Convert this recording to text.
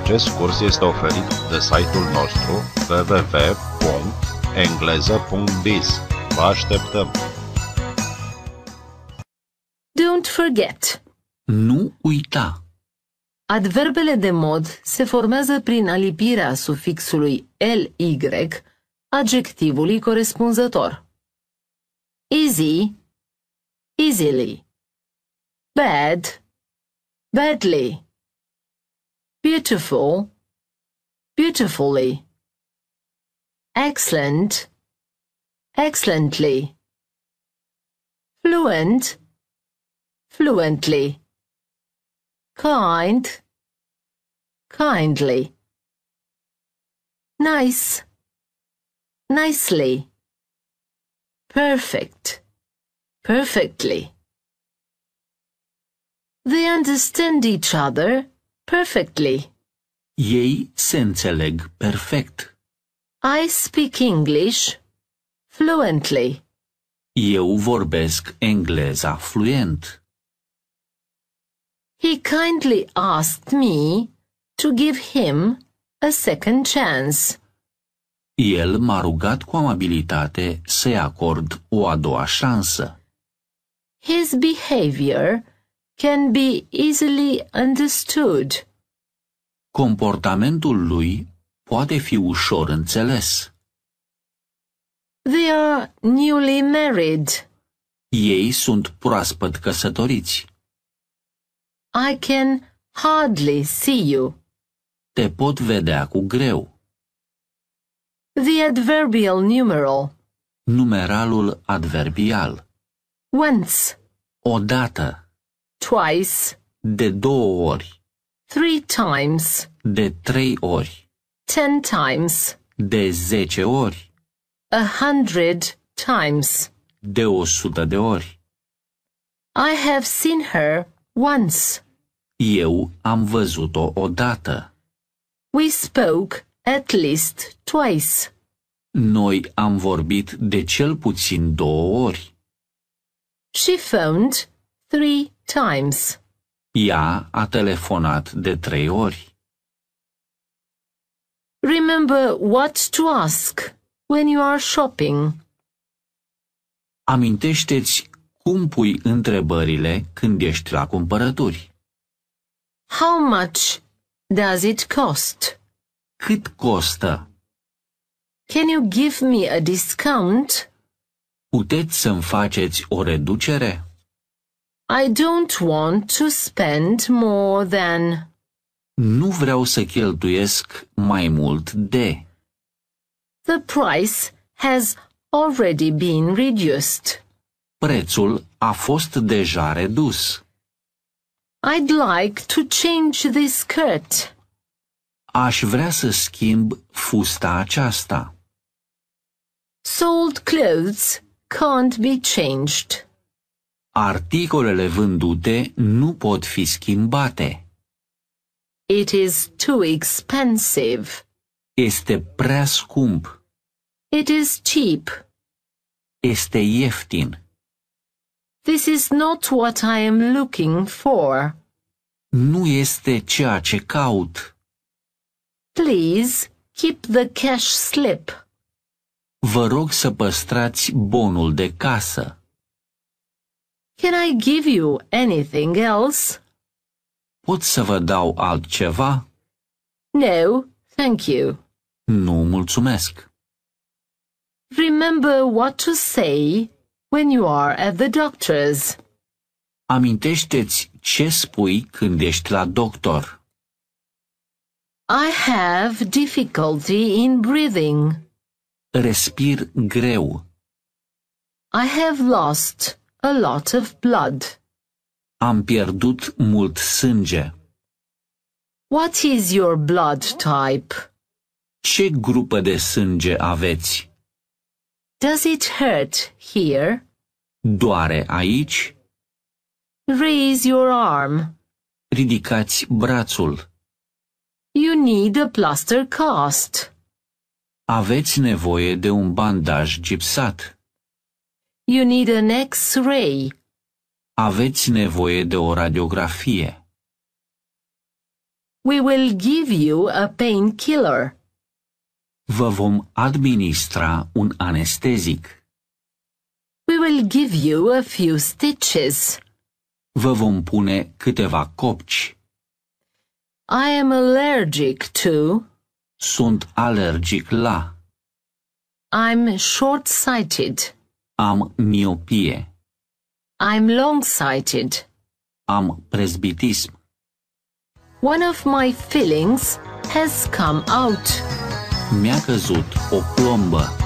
Acest curs este oferit de site-ul nostru www.engleză.biz. Vă așteptăm! Don't forget! Nu uita! Adverbele de mod se formează prin alipirea sufixului ly adjectivului corespunzător. Easy, easily. Bad, badly. beautiful, beautifully, excellent, excellently, fluent, fluently, kind, kindly, nice, nicely, perfect, perfectly. They understand each other perfectly. Ei se înțeleg perfect. I speak English fluently. Eu vorbesc engleza fluent. He kindly asked me to give him a second chance. El m-a rugat cu amabilitate să-i acord o a doua șansă. His behavior can be easily understood. Comportamentul lui poate fi ușor înțeles. They are newly married. Ei sunt proaspăt căsătoriți. I can hardly see you. Te pot vedea cu greu. The adverbial numeral. Numeralul adverbial. Once. Odată. Twice. De două ori. Three times. De trei ori. Ten times. De zece ori. A hundred times. De o sută de ori. I have seen her once. Eu am văzut-o odată. We spoke at least twice. Noi am vorbit de cel puțin două ori. She phoned three times. Ea a telefonat de trei ori. Remember what to ask when you are shopping. Amintește-ți cum pui întrebările când ești la cumpărături. How much does it cost? Cât costă? Can you give me a discount? Puteți să-mi faceți o reducere? I don't want to spend more than. Nu vreau să cheltuiesc mai mult de. The price has already been reduced. Prețul a fost deja redus. I'd like to change this skirt. Aș vrea să schimb fusta aceasta. Sold clothes can't be changed. Articolele vândute nu pot fi schimbate. It is too expensive. Este prea scump. It is cheap. Este ieftin. This is not what I am looking for. Nu este ceea ce caut. Please keep the cash slip. Vă rog să păstrați bonul de casă. Can I give you anything else? Pot să vă dau altceva? No, thank you. Nu, mulțumesc. Remember what to say when you are at the doctor's. Amintește-ți ce spui când ești la doctor. I have difficulty in breathing. Respir greu. I have lost a lot of blood. Am pierdut mult sânge. What is your blood type? Ce grupă de sânge aveți? Does it hurt here? Doare aici? Raise your arm. Ridicați brațul. You need a plaster cast. Aveți nevoie de un bandaj gipsat. You need an X-ray. Aveți nevoie de o radiografie. We will give you a painkiller. Vă vom administra un anestezic. We will give you a few stitches. Vă vom pune câteva copci. I am allergic to... Sunt alergic la... I'm short-sighted. Am miopie. I'm long-sighted. Am presbitism. One of my fillings has come out. Mi-a căzut o plombă.